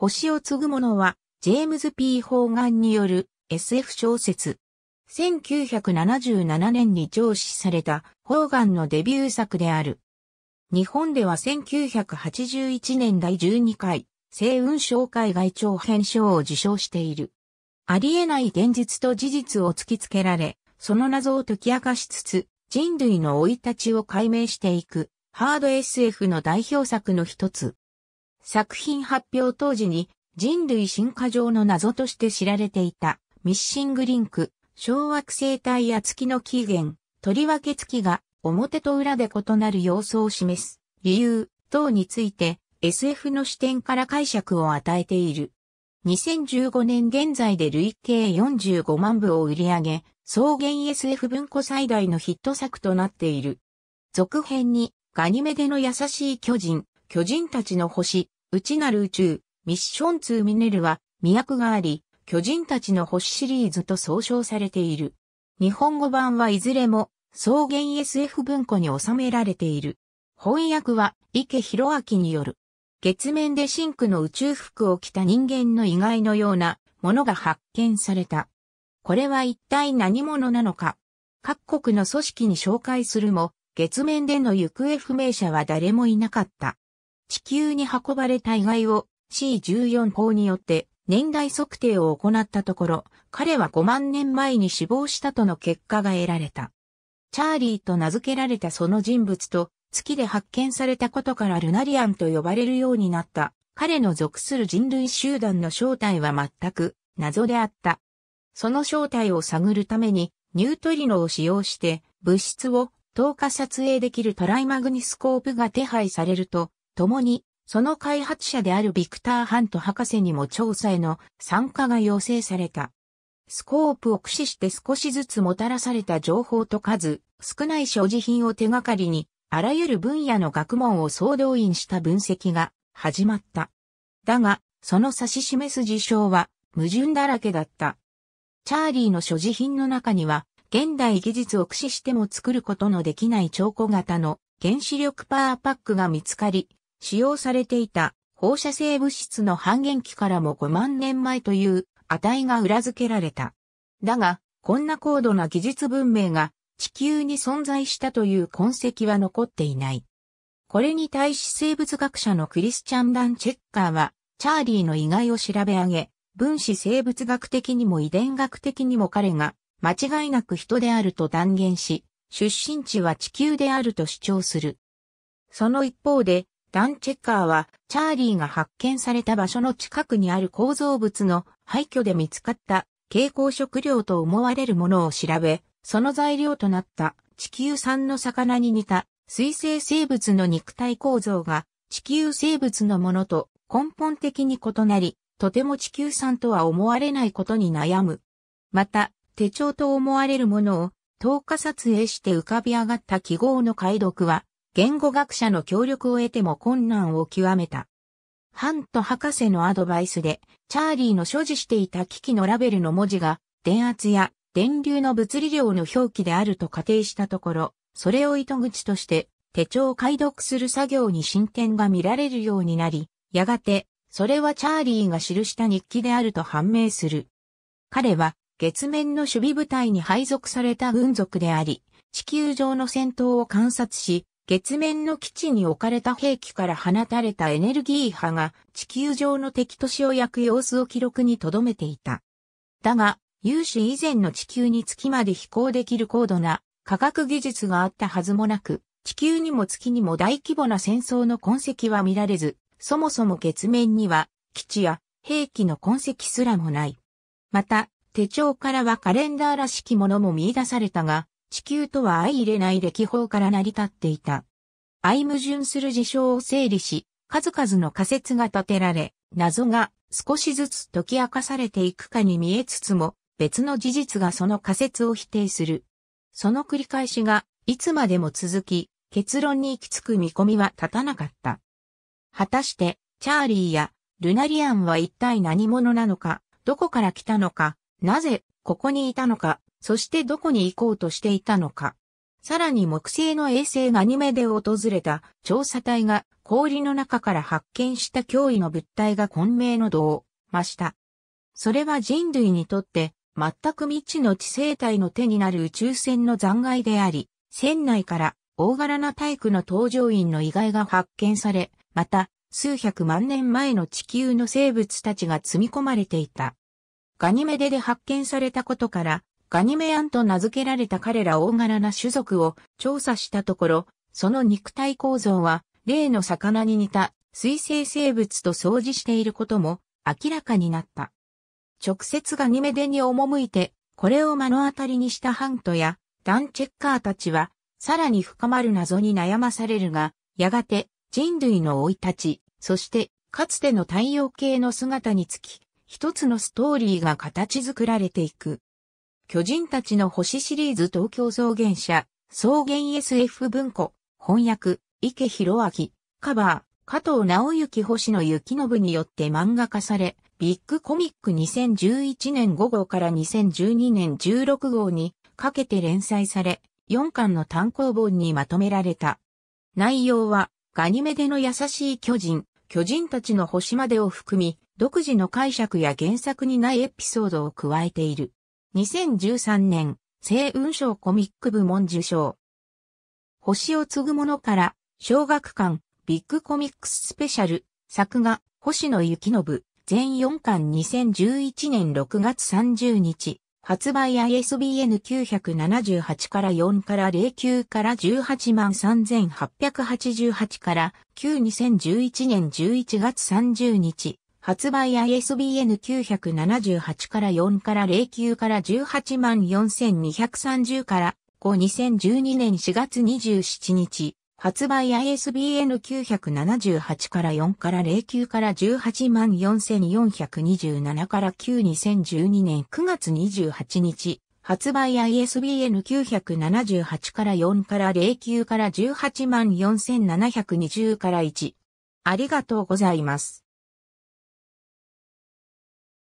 星を継ぐ者は、ジェームズ・ P・ ホーガンによる SF 小説。1977年に上司されたホーガンのデビュー作である。日本では1981年第12回、星雲紹介外長編賞を受賞している。ありえない現実と事実を突きつけられ、その謎を解き明かしつつ、人類の老いたちを解明していく、ハード SF の代表作の一つ。作品発表当時に人類進化上の謎として知られていたミッシングリンク、小惑星帯や月の起源、とりわけ月が表と裏で異なる様相を示す理由等について SF の視点から解釈を与えている。2015年現在で累計45万部を売り上げ、草原 SF 文庫最大のヒット作となっている。続編にガニメデの優しい巨人、巨人たちの星、内なる宇宙、ミッション2ミネルは、都があり、巨人たちの星シリーズと総称されている。日本語版はいずれも、草原 SF 文庫に収められている。翻訳は、池博明による。月面でシンクの宇宙服を着た人間の意外のようなものが発見された。これは一体何者なのか各国の組織に紹介するも、月面での行方不明者は誰もいなかった。地球に運ばれた遺骸を C14 法によって年代測定を行ったところ、彼は5万年前に死亡したとの結果が得られた。チャーリーと名付けられたその人物と月で発見されたことからルナリアンと呼ばれるようになった彼の属する人類集団の正体は全く謎であった。その正体を探るためにニュートリノを使用して物質を透過撮影できるトライマグニスコープが手配されると共に、その開発者であるビクター・ハント博士にも調査への参加が要請された。スコープを駆使して少しずつもたらされた情報と数、少ない所持品を手がかりに、あらゆる分野の学問を総動員した分析が始まった。だが、その指し示す事象は矛盾だらけだった。チャーリーの所持品の中には、現代技術を駆使しても作ることのできない超小型の原子力パワーパックが見つかり、使用されていた放射性物質の半減期からも5万年前という値が裏付けられた。だが、こんな高度な技術文明が地球に存在したという痕跡は残っていない。これに対し生物学者のクリスチャン・ラン・チェッカーは、チャーリーの意外を調べ上げ、分子生物学的にも遺伝学的にも彼が間違いなく人であると断言し、出身地は地球であると主張する。その一方で、ダンチェッカーは、チャーリーが発見された場所の近くにある構造物の廃墟で見つかった蛍光食料と思われるものを調べ、その材料となった地球産の魚に似た水生生物の肉体構造が地球生物のものと根本的に異なり、とても地球産とは思われないことに悩む。また、手帳と思われるものを透過撮影して浮かび上がった記号の解読は、言語学者の協力を得ても困難を極めた。ハント博士のアドバイスで、チャーリーの所持していた機器のラベルの文字が、電圧や電流の物理量の表記であると仮定したところ、それを糸口として手帳を解読する作業に進展が見られるようになり、やがて、それはチャーリーが記した日記であると判明する。彼は、月面の守備部隊に配属された軍属であり、地球上の戦闘を観察し、月面の基地に置かれた兵器から放たれたエネルギー波が地球上の敵都市を焼く様子を記録に留めていた。だが、有史以前の地球に月まで飛行できる高度な科学技術があったはずもなく、地球にも月にも大規模な戦争の痕跡は見られず、そもそも月面には基地や兵器の痕跡すらもない。また、手帳からはカレンダーらしきものも見出されたが、地球とは相入れない歴法から成り立っていた。相矛盾する事象を整理し、数々の仮説が立てられ、謎が少しずつ解き明かされていくかに見えつつも、別の事実がその仮説を否定する。その繰り返しが、いつまでも続き、結論に行き着く見込みは立たなかった。果たして、チャーリーやルナリアンは一体何者なのか、どこから来たのか、なぜここにいたのか、そしてどこに行こうとしていたのか。さらに木星の衛星ガアニメで訪れた調査隊が氷の中から発見した脅威の物体が混迷の度を増した。それは人類にとって全く未知の地生体の手になる宇宙船の残骸であり、船内から大柄な体育の搭乗員の遺骸が発見され、また数百万年前の地球の生物たちが積み込まれていた。ガニメデで発見されたことからガニメアンと名付けられた彼ら大柄な種族を調査したところ、その肉体構造は、例の魚に似た水生生物と相似していることも明らかになった。直接ガニメデに赴いて、これを目の当たりにしたハントやダンチェッカーたちは、さらに深まる謎に悩まされるが、やがて人類の老いたち、そしてかつての太陽系の姿につき、一つのストーリーが形作られていく。巨人たちの星シリーズ東京草原社、草原 SF 文庫、翻訳、池博明、カバー、加藤直之星野幸信によって漫画化され、ビッグコミック2011年5号から2012年16号にかけて連載され、4巻の単行本にまとめられた。内容は、ガニメデの優しい巨人、巨人たちの星までを含み、独自の解釈や原作にないエピソードを加えている。2013年、星雲賞コミック部門受賞。星を継ぐものから、小学館、ビッグコミックススペシャル、作画、星野幸信、全4巻2011年6月30日、発売 ISBN 978から4から09から18万3888から9 2011年11月30日、発売 ISBN 978から4から09から18 4230から5 2012年4月27日、発売 ISBN 978から4から09から18 4427から9 2012年9月28日、発売 ISBN 978から4から09から18 4720から1。ありがとうございます。